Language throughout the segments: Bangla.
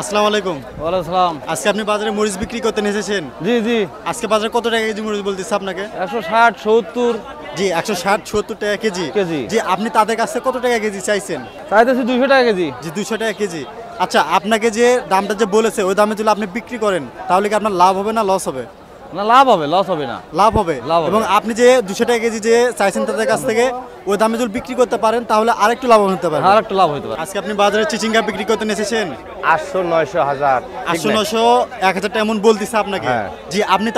আসসালামু আলাইকুম সালাম আজকে আপনি বাজারে মরিচ বিক্রি করতে এসেছেন জি জি আজকে বাজারে কত টাকা কেজি মরিচ আপনাকে জি টাকা কেজি কেজি জি আপনি তাদের কাছে কত টাকা কেজি চাইছেন চাইতেছি টাকা কেজি জি টাকা কেজি আচ্ছা আপনাকে যে দামটা যে বলেছে ওই দামে যদি আপনি বিক্রি করেন তাহলে কি আপনার লাভ হবে না লস হবে না লাভ হবে লস হবে না লাভ হবে লাভ এবং আপনি যে দুশো টাকা কেজি যে চাইছেন তাদের কাছ থেকে ওই দামে যদি বিক্রি করতে পারেন তাহলে আরেকটু লাভ হতে পারে আরেকটু লাভ হতে পারে আজকে আপনি বাজারে চিচিঙ্গা বিক্রি করতে এসেছেন হ্যাঁ। আপনি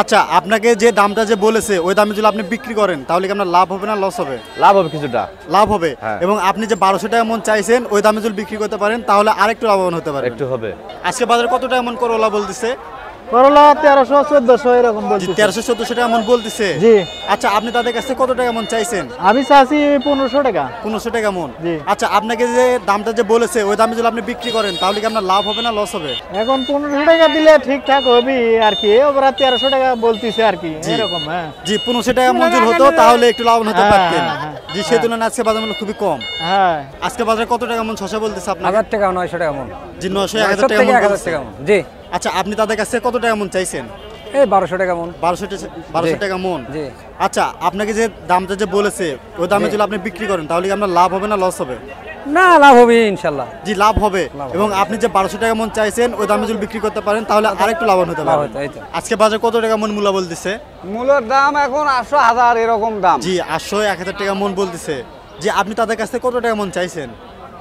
আচ্ছা আপনাকে যে দামটা যে বলেছে ওই দামে আপনি বিক্রি করেন তাহলে কি লাভ হবে না লস হবে লাভ হবে কিছুটা লাভ হবে হ্যাঁ। এবং আপনি যে বারোশো টাকা মন চাইছেন ওই দামে যদি বিক্রি করতে পারেন তাহলে আরেকটু লাভবান হতে পারে একটু হবে আজকে বাজারে কত টাকা মন করলা বলতেছে ওরা আচ্ছা, আচ্ছা, তেরোশো টাকা বলতেছে আর কি হ্যাঁ। হতো তাহলে একটু লাভ হতে হ্যাঁ, হ্যাঁ, সে বাজার মূল্য খুবই কম আজকে বাজারে কত টাকা মন শসা বলতেছে আপনার টাকা এক হাজার টাকা আচ্ছা আপনি তাদের কাছে কত টাকা মন চাইছেন এই বারোশো টাকা মন বারোশো বারোশো টাকা মন জি আচ্ছা আপনাকে যে দামটা যে বলেছে ওই দামে যদি আপনি বিক্রি করেন তাহলে কি আপনার লাভ হবে না লস হবে না লাভ হবে ইনশাল্লাহ জি লাভ হবে এবং আপনি যে বারোশো টাকা মন চাইছেন ওই দামে যদি বিক্রি করতে পারেন তাহলে আর একটু লাভবান হতে পারে আজকে বাজার কত টাকা মন মূলা বলতেছে মূলার দাম এখন আটশো হাজার এরকম দাম জি আটশো এক হাজার টাকা মন বলতেছে যে আপনি তাদের কাছ থেকে কত টাকা মন চাইছেন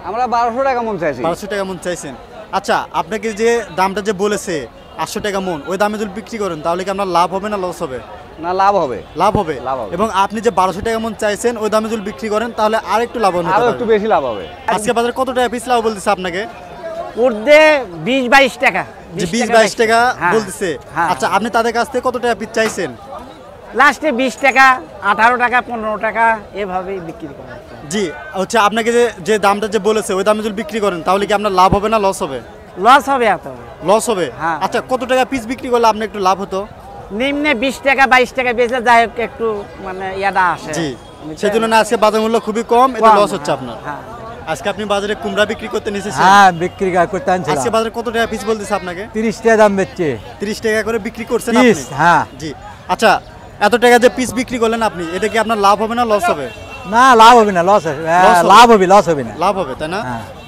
আমরা বারোশো টাকা মন চাইছি বারোশো টাকা মন চাইছেন আচ্ছা আপনাকে যে দামটা যে বলেছে আটশো টাকা মন ওই দামে যদি বিক্রি করেন তাহলে কি আপনার লাভ হবে না লস হবে না লাভ হবে লাভ হবে লাভ হবে এবং আপনি যে বারোশো টাকা মন চাইছেন ওই দামে যদি বিক্রি করেন তাহলে আর একটু লাভ হবে একটু বেশি লাভ হবে আজকে বাজার কত টাকা পিস লাভ বলতেছে আপনাকে উর্ধে বিশ বাইশ টাকা বিশ বাইশ টাকা হ্যাঁ, বলতেছে হ্যাঁ। আচ্ছা আপনি তাদের কাছ থেকে কত টাকা পিস চাইছেন লাস্টে বিশ টাকা আঠারো টাকা পনেরো টাকা এভাবে বিক্রি করা জি হচ্ছে আপনাকে যে যে দামটা যে বলেছে ওই দামে যদি বিক্রি করেন তাহলে কি আপনার লাভ হবে না লস হবে লস হবে এত লস হবে হ্যাঁ। আচ্ছা কত টাকা পিস বিক্রি করলে আপনার একটু লাভ হতো নিম্নে বিশ টাকা বাইশ টাকা বেঁচে যাই হোক একটু মানে ইয়াটা আসে জি সেই জন্য আজকে বাজার মূল্য খুবই কম এটা লস হচ্ছে হ্যাঁ, আপনার হ্যাঁ। আজকে আপনি বাজারে কুমড়া বিক্রি করতে নিয়েছেন হ্যাঁ বিক্রি করতে আনছি আজকে বাজারে কত টাকা পিস বলতেছে আপনাকে 30 টাকা দাম বেচছে 30 টাকা করে বিক্রি করছেন আপনি হ্যাঁ জি আচ্ছা এত টাকা যে পিস বিক্রি করলেন আপনি এটা কি আপনার লাভ হবে না লস হবে না লাভ হবে না লস হ্যাঁ, হবে লাভ হবে লস হবে না লাভ হবে তাই না হ্যাঁ।